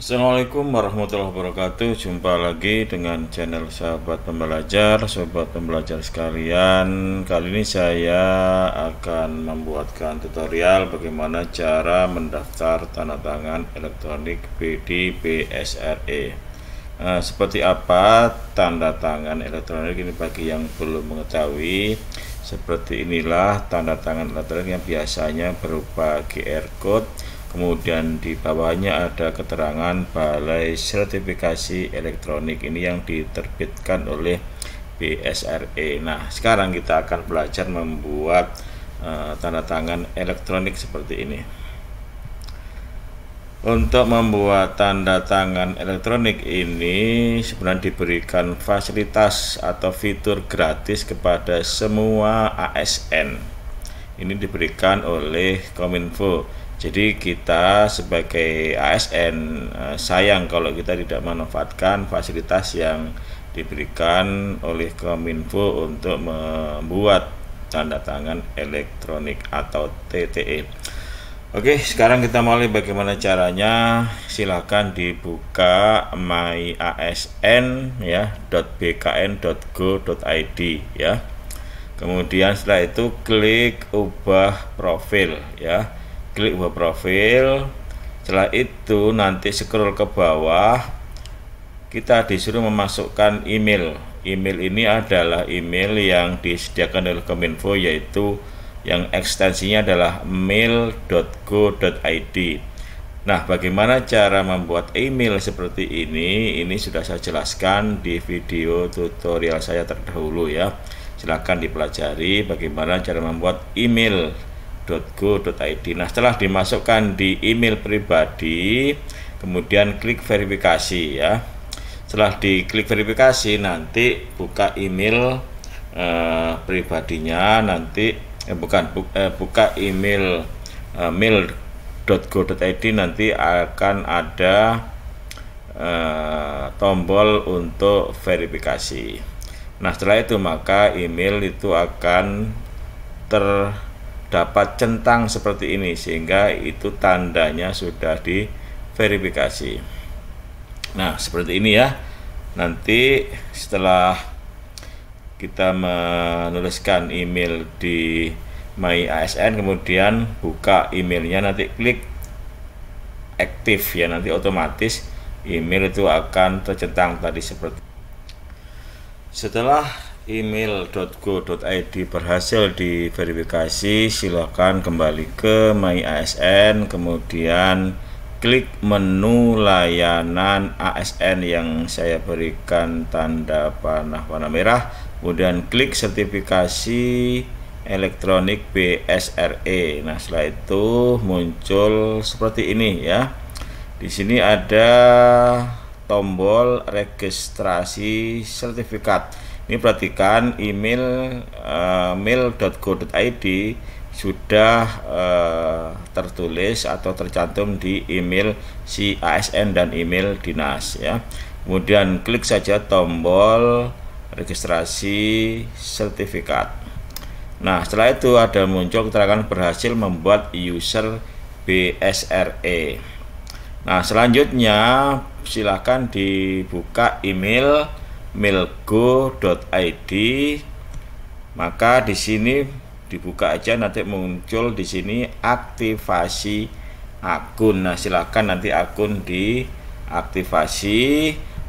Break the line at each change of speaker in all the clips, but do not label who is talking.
Assalamualaikum warahmatullahi wabarakatuh Jumpa lagi dengan channel sahabat pembelajar sahabat pembelajar sekalian Kali ini saya akan membuatkan tutorial Bagaimana cara mendaftar tanda tangan elektronik PDBSRE nah, Seperti apa tanda tangan elektronik ini bagi yang belum mengetahui Seperti inilah tanda tangan elektronik yang biasanya berupa QR Code kemudian di bawahnya ada keterangan balai sertifikasi elektronik ini yang diterbitkan oleh BSRE nah sekarang kita akan belajar membuat uh, tanda tangan elektronik seperti ini untuk membuat tanda tangan elektronik ini sebenarnya diberikan fasilitas atau fitur gratis kepada semua ASN ini diberikan oleh Kominfo. Jadi kita sebagai ASN eh, sayang kalau kita tidak memanfaatkan fasilitas yang diberikan oleh Kominfo untuk membuat tanda tangan elektronik atau TTE. Oke, sekarang kita mulai bagaimana caranya. Silahkan dibuka myasn ya .bkn ya kemudian setelah itu klik ubah profil ya klik ubah profil setelah itu nanti scroll ke bawah kita disuruh memasukkan email email ini adalah email yang disediakan oleh Kominfo yaitu yang ekstensinya adalah mail.go.id Nah, bagaimana cara membuat email seperti ini? Ini sudah saya jelaskan di video tutorial saya terdahulu ya. Silahkan dipelajari bagaimana cara membuat email .go.id. Nah, setelah dimasukkan di email pribadi, kemudian klik verifikasi ya. Setelah diklik verifikasi, nanti buka email eh, pribadinya, nanti eh, bukan bu, eh, buka email eh, mail.go.id nanti akan ada eh, tombol untuk verifikasi. Nah setelah itu maka email itu akan terdapat centang seperti ini sehingga itu tandanya sudah diverifikasi. Nah seperti ini ya. Nanti setelah kita menuliskan email di My ASN kemudian buka emailnya nanti klik aktif ya nanti otomatis email itu akan tercentang tadi seperti setelah email.go.id berhasil diverifikasi, silakan kembali ke MyASN, kemudian klik menu layanan ASN yang saya berikan tanda panah warna merah, kemudian klik sertifikasi elektronik BSRE. Nah, setelah itu muncul seperti ini ya. Di sini ada tombol registrasi sertifikat. Ini perhatikan email uh, eh, mail.go.id sudah uh, tertulis atau tercantum di email si ASN dan email dinas ya. Kemudian klik saja tombol registrasi sertifikat. Nah, setelah itu ada muncul keterangan berhasil membuat user BSRE. Nah, selanjutnya silakan dibuka email milgo.id. Maka di sini dibuka aja nanti muncul di sini aktivasi akun. Nah, silakan nanti akun diaktivasi.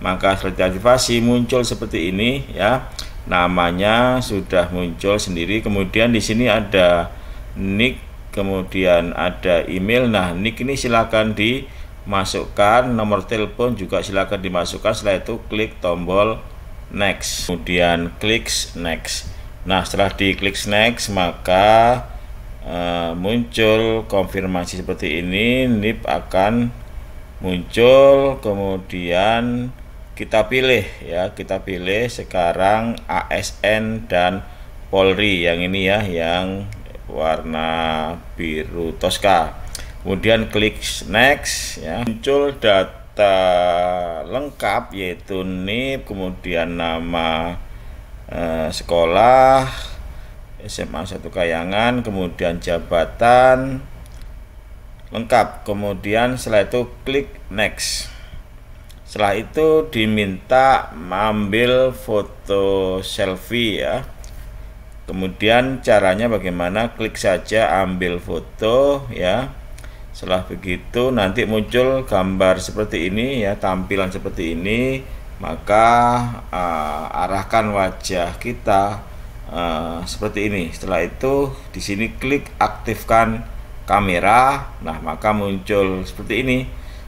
Maka setelah aktivasi muncul seperti ini ya. Namanya sudah muncul sendiri. Kemudian di sini ada nick, kemudian ada email. Nah, nick ini silakan di masukkan nomor telepon juga silakan dimasukkan setelah itu klik tombol next kemudian klik next nah setelah diklik next maka e, muncul konfirmasi seperti ini NIP akan muncul kemudian kita pilih ya kita pilih sekarang ASN dan Polri yang ini ya yang warna biru toska kemudian klik next ya muncul data lengkap yaitu NIP kemudian nama eh, sekolah SMA satu kayangan kemudian jabatan lengkap kemudian setelah itu klik next setelah itu diminta ambil foto selfie ya kemudian caranya bagaimana klik saja ambil foto ya setelah begitu nanti muncul gambar seperti ini ya, tampilan seperti ini, maka uh, arahkan wajah kita uh, seperti ini. Setelah itu di sini klik aktifkan kamera. Nah, maka muncul seperti ini.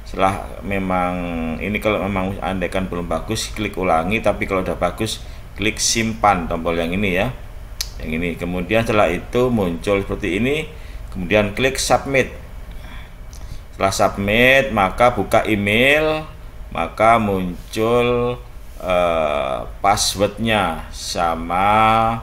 Setelah memang ini kalau memang andaikan belum bagus klik ulangi, tapi kalau udah bagus klik simpan tombol yang ini ya. Yang ini. Kemudian setelah itu muncul seperti ini, kemudian klik submit setelah submit maka buka email, maka muncul uh, passwordnya sama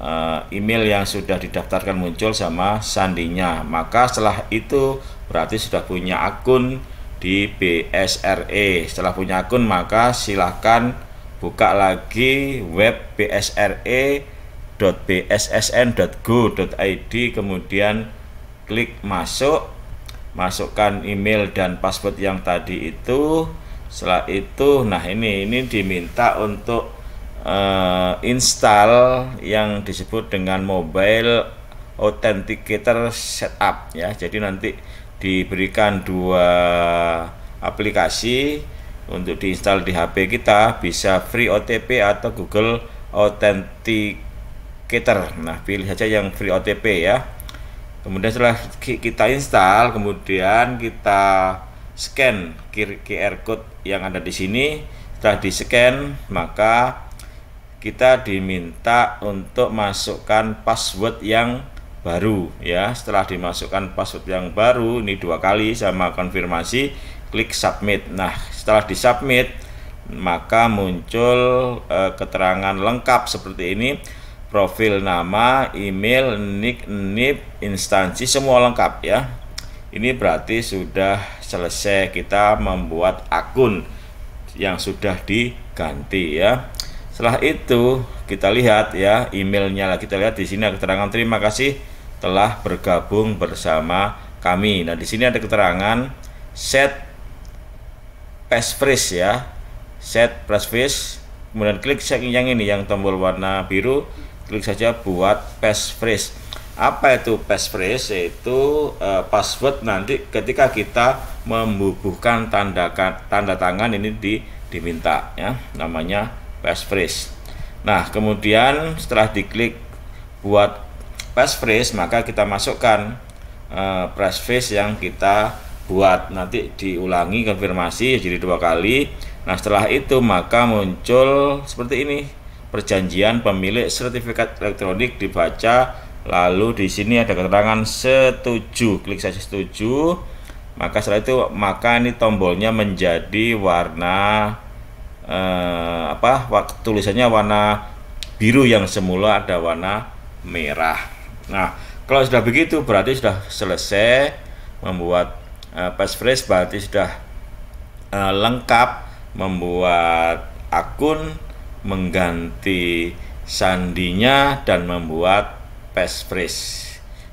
uh, email yang sudah didaftarkan muncul sama sandinya. Maka setelah itu berarti sudah punya akun di BSRE. Setelah punya akun maka silahkan buka lagi web bsre.bssn.go.id kemudian klik masuk masukkan email dan password yang tadi itu setelah itu nah ini ini diminta untuk uh, install yang disebut dengan mobile authenticator setup ya jadi nanti diberikan dua aplikasi untuk diinstal di HP kita bisa free OTP atau Google Authenticator nah pilih saja yang free OTP ya kemudian setelah kita install kemudian kita scan QR code yang ada di sini setelah di scan maka kita diminta untuk masukkan password yang baru ya setelah dimasukkan password yang baru ini dua kali sama konfirmasi klik submit nah setelah di submit maka muncul e, keterangan lengkap seperti ini profil nama, email, nick, nip, instansi semua lengkap ya. Ini berarti sudah selesai kita membuat akun yang sudah diganti ya. Setelah itu kita lihat ya emailnya lagi kita lihat di sini ada keterangan terima kasih telah bergabung bersama kami. Nah di sini ada keterangan set passphrase ya set passphrase kemudian klik yang ini yang tombol warna biru klik saja buat passphrase apa itu passphrase yaitu uh, eh, password nanti ketika kita membubuhkan tanda tanda tangan ini di, diminta ya namanya passphrase nah kemudian setelah diklik buat passphrase maka kita masukkan uh, passphrase yang kita buat nanti diulangi konfirmasi jadi dua kali nah setelah itu maka muncul seperti ini perjanjian pemilik sertifikat elektronik dibaca lalu di sini ada keterangan setuju klik saja setuju maka setelah itu maka ini tombolnya menjadi warna eh, apa tulisannya warna biru yang semula ada warna merah nah kalau sudah begitu berarti sudah selesai membuat eh, passphrase berarti sudah eh, lengkap membuat akun mengganti sandinya dan membuat pes freeze.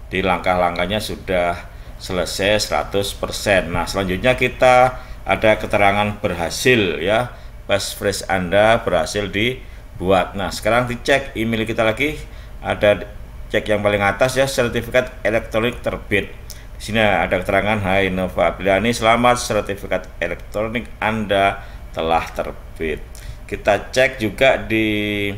Di langkah-langkahnya sudah selesai 100%. Nah, selanjutnya kita ada keterangan berhasil ya. Pes freeze Anda berhasil dibuat. Nah, sekarang dicek email kita lagi. Ada cek yang paling atas ya sertifikat elektronik terbit. Di sini ada keterangan Hai Nova Bilani selamat sertifikat elektronik Anda telah terbit kita cek juga di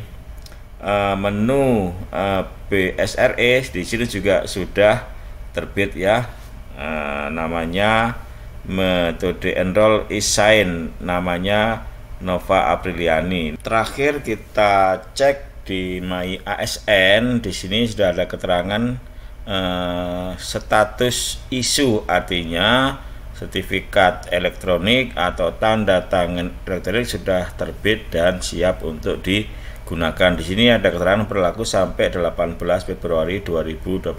uh, menu uh, eh, BSRE di sini juga sudah terbit ya uh, namanya metode enroll isain namanya Nova Apriliani. Terakhir kita cek di My ASN di sini sudah ada keterangan uh, status isu artinya sertifikat elektronik atau tanda tangan elektronik sudah terbit dan siap untuk digunakan. Di sini ada keterangan berlaku sampai 18 Februari 2026.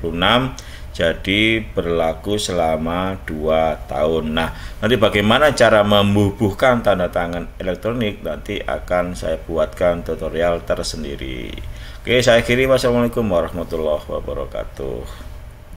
Jadi berlaku selama 2 tahun. Nah, nanti bagaimana cara membubuhkan tanda tangan elektronik nanti akan saya buatkan tutorial tersendiri. Oke, saya kiri. Wassalamualaikum warahmatullahi wabarakatuh.